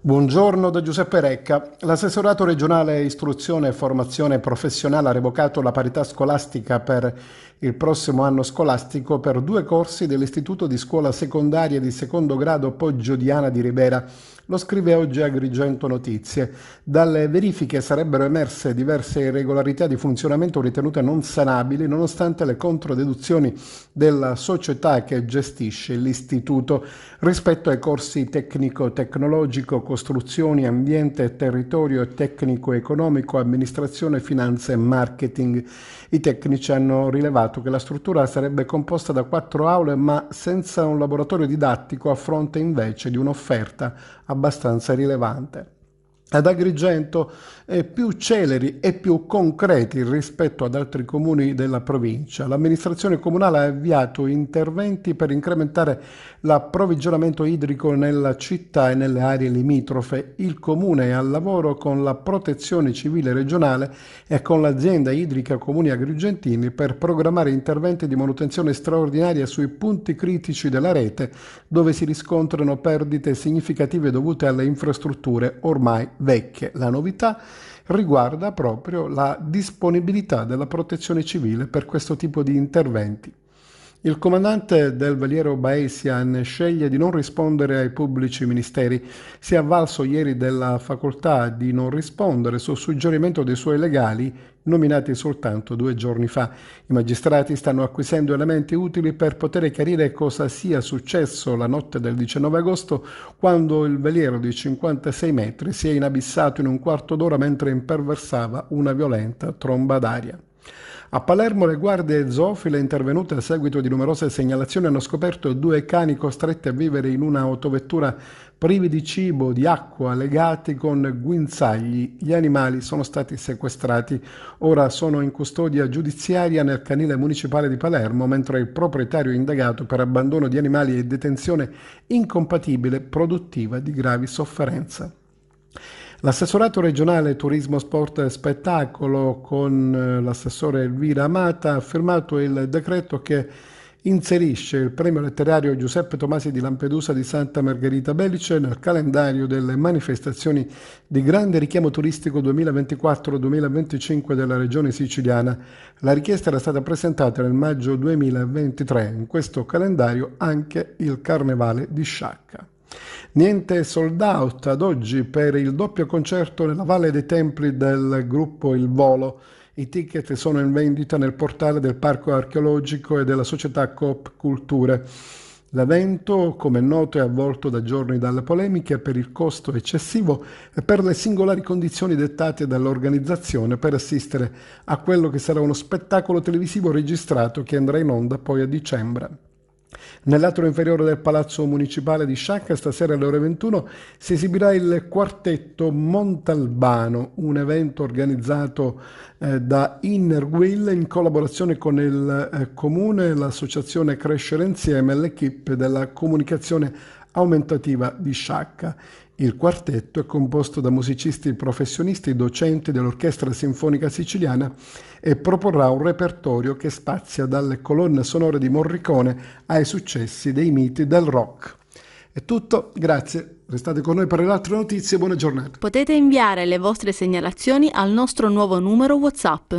Buongiorno da Giuseppe Recca. L'assessorato regionale istruzione e formazione professionale ha revocato la parità scolastica per il prossimo anno scolastico per due corsi dell'Istituto di Scuola Secondaria di Secondo Grado Poggio Diana di Ribera. Lo scrive oggi Agrigento Notizie. Dalle verifiche sarebbero emerse diverse irregolarità di funzionamento ritenute non sanabili nonostante le controdeduzioni della società che gestisce l'istituto rispetto ai corsi tecnico-tecnologico, costruzioni, ambiente, territorio, tecnico-economico, amministrazione, finanza e marketing. I tecnici hanno rilevato rilevato che la struttura sarebbe composta da quattro aule ma senza un laboratorio didattico a fronte invece di un'offerta abbastanza rilevante. Ad Agrigento eh, più celeri e più concreti rispetto ad altri comuni della provincia. L'amministrazione comunale ha avviato interventi per incrementare l'approvvigionamento idrico nella città e nelle aree limitrofe. Il comune è al lavoro con la protezione civile regionale e con l'azienda idrica Comuni Agrigentini per programmare interventi di manutenzione straordinaria sui punti critici della rete dove si riscontrano perdite significative dovute alle infrastrutture ormai vecchie. La novità riguarda proprio la disponibilità della protezione civile per questo tipo di interventi. Il comandante del veliero Baesian sceglie di non rispondere ai pubblici ministeri. Si è avvalso ieri della facoltà di non rispondere su suggerimento dei suoi legali nominati soltanto due giorni fa. I magistrati stanno acquisendo elementi utili per poter chiarire cosa sia successo la notte del 19 agosto quando il veliero di 56 metri si è inabissato in un quarto d'ora mentre imperversava una violenta tromba d'aria. A Palermo le guardie zoofile intervenute a seguito di numerose segnalazioni hanno scoperto due cani costretti a vivere in una autovettura privi di cibo, di acqua, legati con guinzagli. Gli animali sono stati sequestrati, ora sono in custodia giudiziaria nel canile municipale di Palermo, mentre il proprietario è indagato per abbandono di animali e detenzione incompatibile produttiva di gravi sofferenze. L'assessorato regionale Turismo, Sport e Spettacolo con eh, l'assessore Elvira Amata ha firmato il decreto che inserisce il premio letterario Giuseppe Tomasi di Lampedusa di Santa Margherita Belice nel calendario delle manifestazioni di grande richiamo turistico 2024-2025 della regione siciliana. La richiesta era stata presentata nel maggio 2023, in questo calendario anche il Carnevale di Sciacca. Niente sold out ad oggi per il doppio concerto nella Valle dei Templi del gruppo Il Volo. I ticket sono in vendita nel portale del Parco Archeologico e della società Coop Culture. L'evento, come è noto, è avvolto da giorni dalle polemiche per il costo eccessivo e per le singolari condizioni dettate dall'organizzazione per assistere a quello che sarà uno spettacolo televisivo registrato che andrà in onda poi a dicembre. Nell'atrio inferiore del Palazzo Municipale di Sciacca stasera alle ore 21 si esibirà il quartetto Montalbano, un evento organizzato eh, da Inner Will in collaborazione con il eh, Comune, l'associazione Crescere Insieme e l'equipe della comunicazione aumentativa di Sciacca. Il quartetto è composto da musicisti professionisti docenti dell'Orchestra Sinfonica Siciliana e proporrà un repertorio che spazia dalle colonne sonore di Morricone ai successi dei miti del rock. È tutto, grazie. Restate con noi per le altre notizie buona giornata. Potete inviare le vostre segnalazioni al nostro nuovo numero WhatsApp.